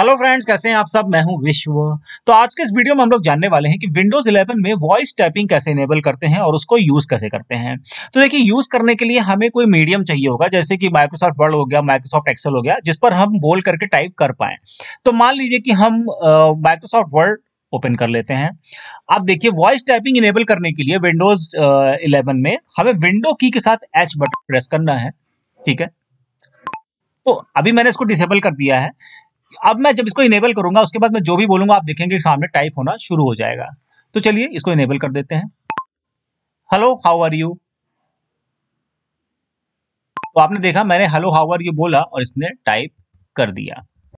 hello friends कैसे हैं आप सब मैं हूं विश्व तो आज के इस वीडियो में हम लोग जानने वाले हैं कि विंडोज 11 में वॉइस टैपिंग कैसे इनेबल करते हैं और उसको यूज कैसे करते हैं तो देखिए यूज करने के लिए हमें कोई मीडियम चाहिए होगा जैसे कि माइक्रोसॉफ्ट वर्ड हो गया माइक्रोसॉफ्ट एक्सेल हो गया जिस पर हम बोल करके टाइप कर पाए तो मान लीजिए कि हम माइक्रोसॉफ्ट वर्ड ओपन कर लेते हैं अब देखिए वॉइस टाइपिंग इनेबल करने के लिए विंडोज इलेवन में हमें विंडो की के साथ एच बटन प्रेस करना है ठीक है तो अभी मैंने इसको डिसेबल कर दिया है अब मैं जब इसको इनेबल करूंगा उसके बाद मैं जो भी बोलूंगा आप देखेंगे सामने टाइप होना शुरू हो जाएगा तो चलिए इसको इनेबल कर देते हैं हेलो हाउ आर यू तो आपने देखा मैंने हेलो हाउ आर यू बोला और इसने टाइप कर दिया